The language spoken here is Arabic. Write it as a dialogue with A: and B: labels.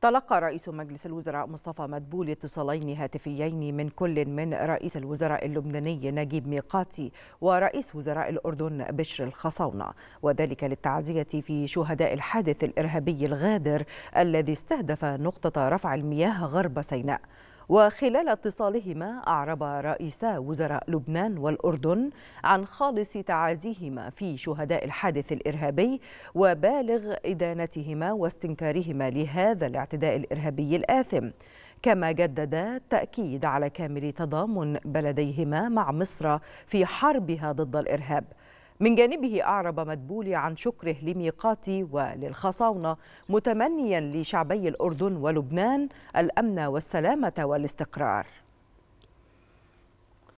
A: تلقى رئيس مجلس الوزراء مصطفى مدبول اتصالين هاتفيين من كل من رئيس الوزراء اللبناني نجيب ميقاتي ورئيس وزراء الأردن بشر الخصاونة وذلك للتعزية في شهداء الحادث الإرهابي الغادر الذي استهدف نقطة رفع المياه غرب سيناء وخلال اتصالهما أعرب رئيسا وزراء لبنان والأردن عن خالص تعازيهما في شهداء الحادث الإرهابي وبالغ إدانتهما واستنكارهما لهذا الاعتداء الإرهابي الآثم كما جددا التأكيد على كامل تضامن بلديهما مع مصر في حربها ضد الإرهاب من جانبه أعرب مدبولي عن شكره لميقاتي وللخصاونة متمنيا لشعبي الأردن ولبنان الأمن والسلامة والاستقرار